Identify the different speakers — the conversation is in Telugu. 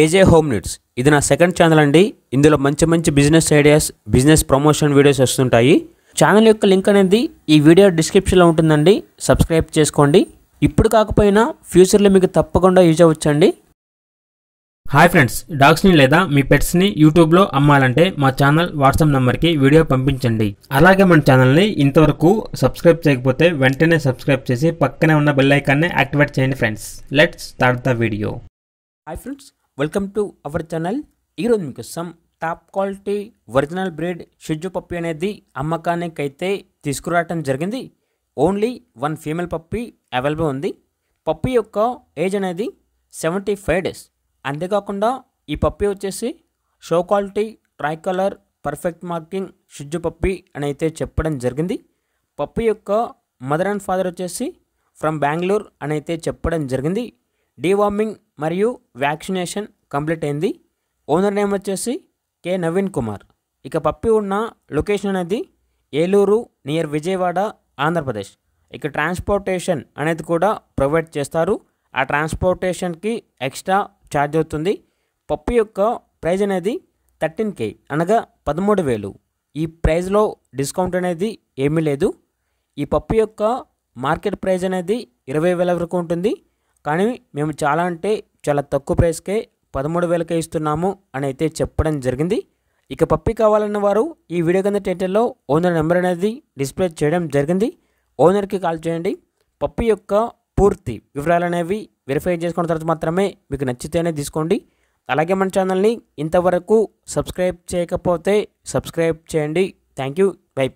Speaker 1: ఏజే హోమ్ నీడ్స్ ఇది నా సెకండ్ ఛానల్ అండి ఇందులో మంచి మంచి business ideas business promotion videos వస్తుంటాయి ఛానల్ యొక్క లింక్ అనేది ఈ వీడియో డిస్క్రిప్షన్లో ఉంటుందండి సబ్స్క్రైబ్ చేసుకోండి ఇప్పుడు కాకపోయినా ఫ్యూచర్లో మీకు తప్పకుండా యూజ్ అవ్వచ్చండి హాయ్ ఫ్రెండ్స్ డాగ్స్ని లేదా మీ పెట్స్ని యూట్యూబ్లో అమ్మాలంటే మా ఛానల్ వాట్సాప్ నెంబర్కి వీడియో పంపించండి అలాగే మన ఛానల్ని ఇంతవరకు సబ్స్క్రైబ్ చేయకపోతే వెంటనే సబ్స్క్రైబ్ చేసి పక్కనే ఉన్న బెల్ ఐకాన్ని యాక్టివేట్ చేయండి friends let's start the video hi friends welcome to our channel ఈరోజు మీకోసం టాప్ క్వాలిటీ ఒరిజినల్ బ్రీడ్ షిజు పప్పి అనేది అమ్మకానికైతే తీసుకురావటం జరిగింది only one female puppy available ఉంది పప్పి యొక్క ఏజ్ అనేది సెవెంటీ ఫైవ్ డేస్ అంతేకాకుండా ఈ పప్పి వచ్చేసి show quality tri colour perfect marking షిజు పప్పి అని అయితే చెప్పడం జరిగింది పప్పి యొక్క మదర్ అండ్ ఫాదర్ వచ్చేసి ఫ్రమ్ బెంగళూరు అని అయితే చెప్పడం జరిగింది డీవార్మింగ్ మరియు వ్యాక్సినేషన్ కంప్లీట్ అయింది ఓనర్ నేమ్ వచ్చేసి కె నవీన్ కుమార్ ఇక పప్పి ఉన్న లొకేషన్ అనేది ఏలూరు నియర్ విజయవాడ ఆంధ్రప్రదేశ్ ఇక ట్రాన్స్పోర్టేషన్ అనేది కూడా ప్రొవైడ్ చేస్తారు ఆ ట్రాన్స్పోర్టేషన్కి ఎక్స్ట్రా ఛార్జ్ అవుతుంది పప్పు యొక్క ప్రైజ్ అనేది థర్టీన్ కే అనగా పదమూడు వేలు ఈ ప్రైజ్లో డిస్కౌంట్ అనేది ఏమీ లేదు ఈ పప్పు యొక్క మార్కెట్ ప్రైజ్ అనేది ఇరవై వేల వరకు ఉంటుంది కానీ మేము చాలా అంటే చాలా తక్కువ ప్రైస్కే పదమూడు వేలకే ఇస్తున్నాము అని అయితే చెప్పడం జరిగింది ఇక పప్పి కావాలన్న వారు ఈ వీడియో కింద టైటిల్లో ఓనర్ నెంబర్ అనేది డిస్ప్లే చేయడం జరిగింది ఓనర్కి కాల్ చేయండి పప్పి యొక్క పూర్తి వివరాలు అనేవి వెరిఫై చేసుకున్న తర్వాత మాత్రమే మీకు నచ్చితేనే తీసుకోండి అలాగే మన ఛానల్ని ఇంతవరకు సబ్స్క్రైబ్ చేయకపోతే సబ్స్క్రైబ్ చేయండి థ్యాంక్ యూ బై